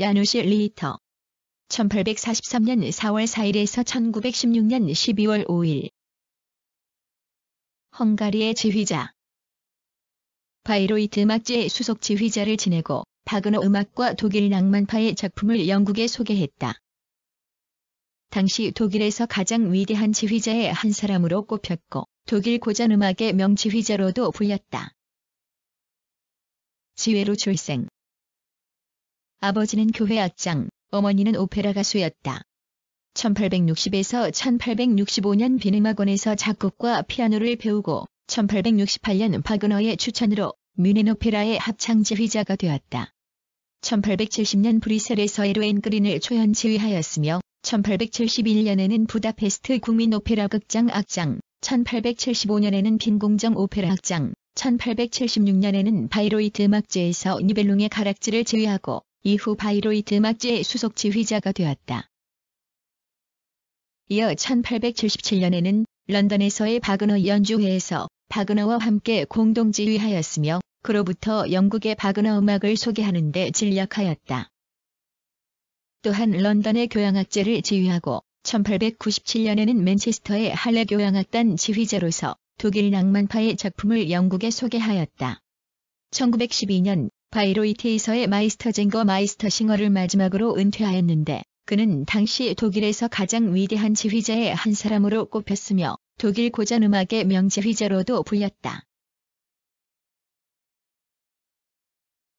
야누시 리히터 1843년 4월 4일에서 1916년 12월 5일 헝가리의 지휘자 바이로이트 음악제의 수속 지휘자를 지내고 바그너 음악과 독일 낭만파의 작품을 영국에 소개했다. 당시 독일에서 가장 위대한 지휘자의 한 사람으로 꼽혔고 독일 고전 음악의 명지휘자로도 불렸다. 지회로 출생 아버지는 교회 악장, 어머니는 오페라 가수였다. 1860에서 1865년 비네마곤에서 작곡과 피아노를 배우고 1868년 바그너의 추천으로 뮌헨 오페라의 합창 지휘자가 되었다. 1870년 브뤼셀에서 에르엔 그린을 초연 지휘하였으며 1871년에는 부다페스트 국민 오페라 극장 악장, 1875년에는 빈공정 오페라 악장, 1876년에는 바이로이트 음악제에서 니벨룽의 가락지를 제외하고 이후 바이로이트 막제 수속 지휘자가 되었다. 이어 1877년에는 런던에서의 바그너 연주회에서 바그너와 함께 공동 지휘하였으며 그로부터 영국의 바그너 음악을 소개하는 데 진력하였다. 또한 런던의 교향악제를 지휘하고 1897년에는 맨체스터의 할레 교향악단 지휘자로서 독일 낭만파의 작품을 영국에 소개하였다. 1912년 바이로이트에서의 마이스터 젠거 마이스터 싱어를 마지막으로 은퇴하였는데 그는 당시 독일에서 가장 위대한 지휘자의 한 사람으로 꼽혔으며 독일 고전 음악의 명지휘자로도 불렸다.